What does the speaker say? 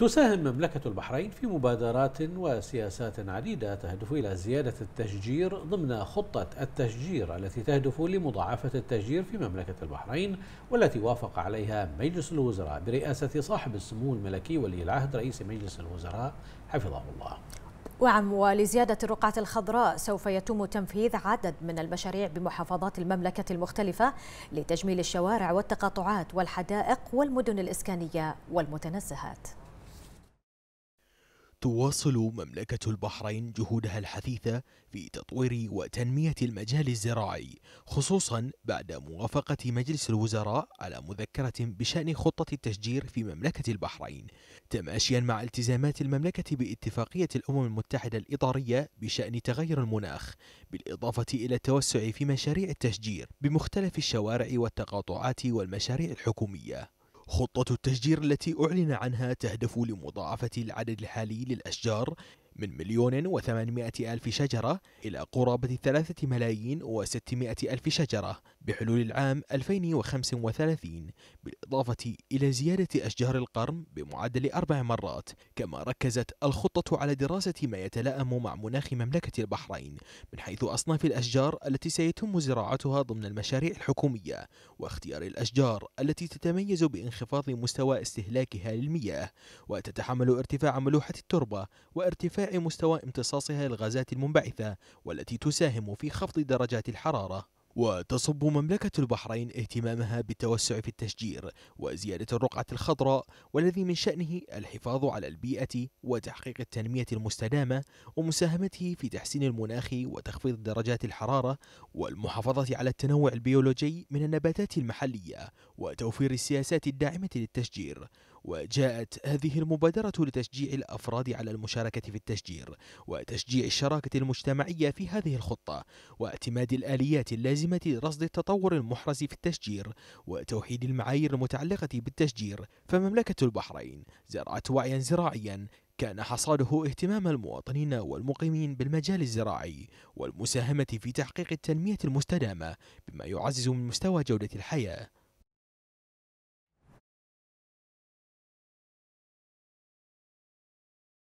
تساهم مملكة البحرين في مبادرات وسياسات عديدة تهدف إلى زيادة التشجير ضمن خطة التشجير التي تهدف لمضاعفة التشجير في مملكة البحرين والتي وافق عليها مجلس الوزراء برئاسة صاحب السمو الملكي ولي العهد رئيس مجلس الوزراء حفظه الله وعم ولزيادة الرقعة الخضراء سوف يتم تنفيذ عدد من المشاريع بمحافظات المملكة المختلفة لتجميل الشوارع والتقاطعات والحدائق والمدن الإسكانية والمتنزهات تواصل مملكة البحرين جهودها الحثيثة في تطوير وتنمية المجال الزراعي خصوصا بعد موافقة مجلس الوزراء على مذكرة بشأن خطة التشجير في مملكة البحرين تماشيا مع التزامات المملكة باتفاقية الأمم المتحدة الإطارية بشأن تغير المناخ بالإضافة إلى التوسع في مشاريع التشجير بمختلف الشوارع والتقاطعات والمشاريع الحكومية خطة التشجير التي أعلن عنها تهدف لمضاعفة العدد الحالي للأشجار من مليون وثمانمائة ألف شجرة إلى قرابة ثلاثة ملايين وستمائة ألف شجرة بحلول العام 2035 بالإضافة إلى زيادة أشجار القرن بمعدل أربع مرات كما ركزت الخطة على دراسة ما يتلائم مع مناخ مملكة البحرين من حيث أصناف الأشجار التي سيتم زراعتها ضمن المشاريع الحكومية واختيار الأشجار التي تتميز بانخفاض مستوى استهلاكها للمياه وتتحمل ارتفاع ملوحة التربة وارتفاع مستوى امتصاصها للغازات المنبعثة والتي تساهم في خفض درجات الحرارة وتصب مملكة البحرين اهتمامها بالتوسع في التشجير وزيادة الرقعة الخضراء والذي من شأنه الحفاظ على البيئة وتحقيق التنمية المستدامة ومساهمته في تحسين المناخ وتخفيض درجات الحرارة والمحافظة على التنوع البيولوجي من النباتات المحلية وتوفير السياسات الداعمة للتشجير وجاءت هذه المبادرة لتشجيع الأفراد على المشاركة في التشجير وتشجيع الشراكة المجتمعية في هذه الخطة واعتماد الآليات اللازمة لرصد التطور المحرز في التشجير وتوحيد المعايير المتعلقة بالتشجير فمملكة البحرين زرعت وعيا زراعيا كان حصاده اهتمام المواطنين والمقيمين بالمجال الزراعي والمساهمة في تحقيق التنمية المستدامة بما يعزز من مستوى جودة الحياة